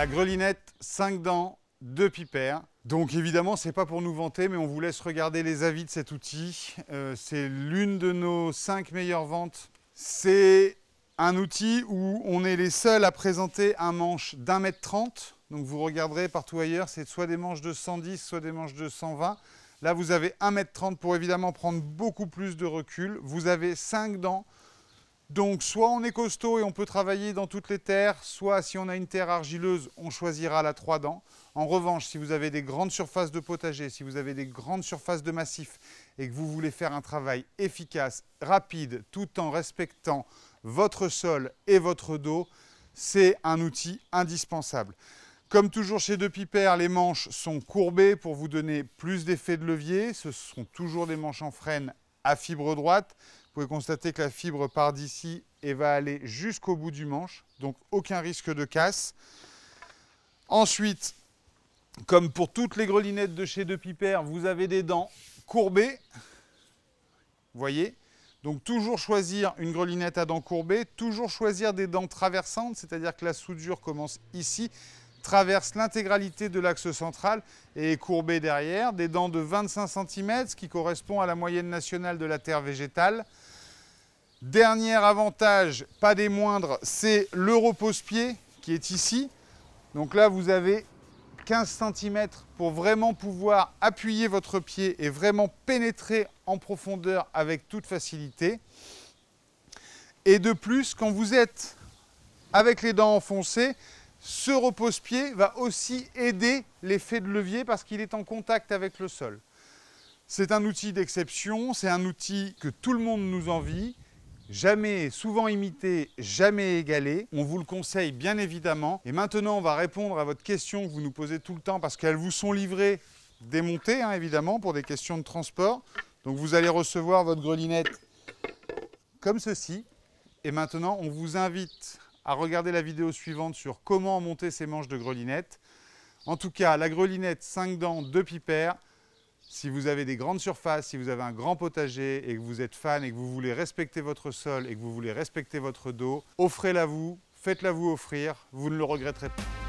La grelinette, 5 dents, de pipères. Donc évidemment, c'est pas pour nous vanter, mais on vous laisse regarder les avis de cet outil. Euh, c'est l'une de nos 5 meilleures ventes. C'est un outil où on est les seuls à présenter un manche d'un mètre 30 Donc vous regarderez partout ailleurs, c'est soit des manches de 110, soit des manches de 120. Là, vous avez 1 mètre 30 pour évidemment prendre beaucoup plus de recul. Vous avez 5 dents. Donc soit on est costaud et on peut travailler dans toutes les terres, soit si on a une terre argileuse, on choisira la trois dents. En revanche, si vous avez des grandes surfaces de potager, si vous avez des grandes surfaces de massif et que vous voulez faire un travail efficace, rapide, tout en respectant votre sol et votre dos, c'est un outil indispensable. Comme toujours chez De les manches sont courbées pour vous donner plus d'effet de levier. Ce sont toujours des manches en freine à fibre droite. Vous pouvez constater que la fibre part d'ici et va aller jusqu'au bout du manche, donc aucun risque de casse. Ensuite, comme pour toutes les grelinettes de chez De Piper, vous avez des dents courbées. Vous voyez Donc toujours choisir une grelinette à dents courbées, toujours choisir des dents traversantes, c'est-à-dire que la soudure commence ici traverse l'intégralité de l'axe central et est courbé derrière, des dents de 25 cm, ce qui correspond à la moyenne nationale de la terre végétale. Dernier avantage, pas des moindres, c'est le repose-pied qui est ici. Donc là, vous avez 15 cm pour vraiment pouvoir appuyer votre pied et vraiment pénétrer en profondeur avec toute facilité. Et de plus, quand vous êtes avec les dents enfoncées, ce repose-pied va aussi aider l'effet de levier parce qu'il est en contact avec le sol. C'est un outil d'exception, c'est un outil que tout le monde nous envie, jamais, souvent imité, jamais égalé. On vous le conseille bien évidemment. Et maintenant, on va répondre à votre question que vous nous posez tout le temps parce qu'elles vous sont livrées, démontées hein, évidemment, pour des questions de transport. Donc vous allez recevoir votre grelinette comme ceci. Et maintenant, on vous invite à regarder la vidéo suivante sur comment monter ces manches de grelinette. En tout cas, la grelinette 5 dents, 2 pipères. Si vous avez des grandes surfaces, si vous avez un grand potager et que vous êtes fan et que vous voulez respecter votre sol et que vous voulez respecter votre dos, offrez-la vous, faites-la vous offrir, vous ne le regretterez pas.